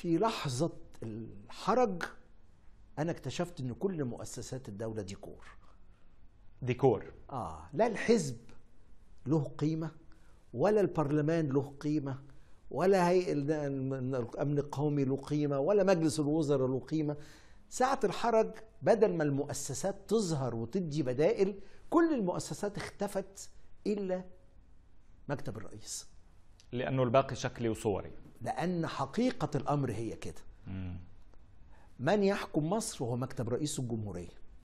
في لحظة الحرج أنا اكتشفت إن كل مؤسسات الدولة ديكور ديكور آه لا الحزب له قيمة ولا البرلمان له قيمة ولا هيئة الأمن القومي له قيمة ولا مجلس الوزراء له قيمة ساعة الحرج بدل ما المؤسسات تظهر وتدي بدائل كل المؤسسات اختفت إلا مكتب الرئيس لأنه الباقي شكلي وصوري لأن حقيقة الأمر هي كده من يحكم مصر هو مكتب رئيس الجمهورية